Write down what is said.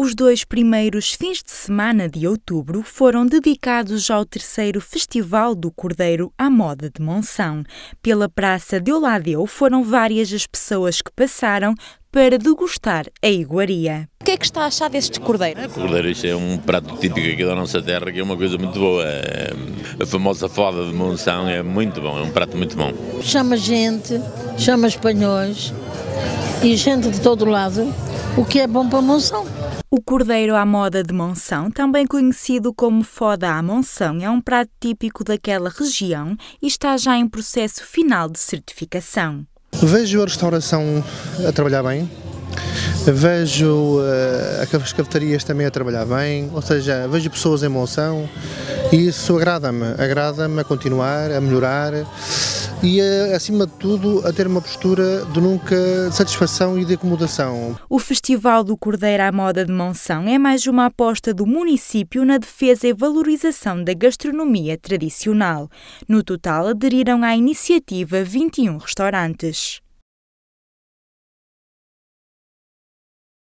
Os dois primeiros fins de semana de outubro foram dedicados ao terceiro Festival do Cordeiro à Moda de Monção. Pela Praça de Oladeu foram várias as pessoas que passaram para degustar a iguaria. O que é que está a achar deste cordeiro? O cordeiro é um prato típico aqui da nossa terra, que é uma coisa muito boa. É, a famosa fada de Monção é muito bom, é um prato muito bom. Chama gente, chama espanhóis e gente de todo lado, o que é bom para Monção cordeiro à moda de Monção, também conhecido como foda à Monção, é um prato típico daquela região e está já em processo final de certificação. Vejo a restauração a trabalhar bem, vejo uh, as cafetarias também a trabalhar bem, ou seja, vejo pessoas em Monção e isso agrada-me, agrada-me a continuar, a melhorar e, eh, acima de tudo, a ter uma postura de nunca de satisfação e de acomodação. O Festival do Cordeiro à Moda de Monção é mais uma aposta do município na defesa e valorização da gastronomia tradicional. No total, aderiram à iniciativa 21 restaurantes.